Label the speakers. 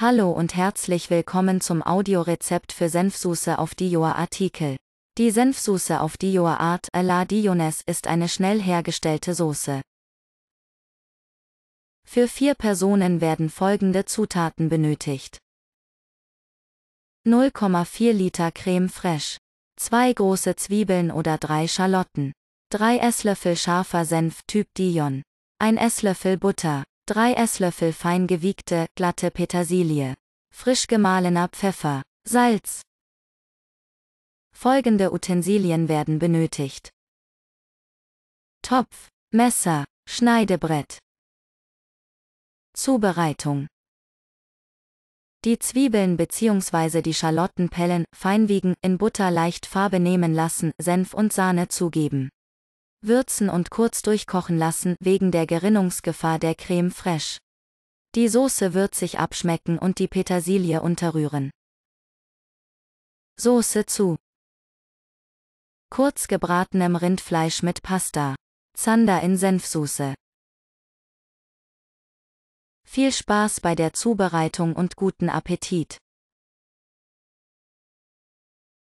Speaker 1: Hallo und herzlich willkommen zum Audiorezept für Senfsoße auf Dior Artikel. Die Senfsoße auf Dior Art à la Diones ist eine schnell hergestellte Soße. Für vier Personen werden folgende Zutaten benötigt. 0,4 Liter Creme fraiche. 2 große Zwiebeln oder 3 Schalotten. 3 Esslöffel scharfer Senf Typ Dion. 1 Esslöffel Butter. 3 Esslöffel fein gewiegte, glatte Petersilie. Frisch gemahlener Pfeffer. Salz. Folgende Utensilien werden benötigt. Topf, Messer, Schneidebrett. Zubereitung. Die Zwiebeln bzw. die Schalottenpellen fein wiegen, in Butter leicht Farbe nehmen lassen, Senf und Sahne zugeben. Würzen und kurz durchkochen lassen wegen der Gerinnungsgefahr der Creme fraiche. Die Soße würzig abschmecken und die Petersilie unterrühren. Soße zu. Kurz gebratenem Rindfleisch mit Pasta. Zander in Senfsoße. Viel Spaß bei der Zubereitung und guten Appetit!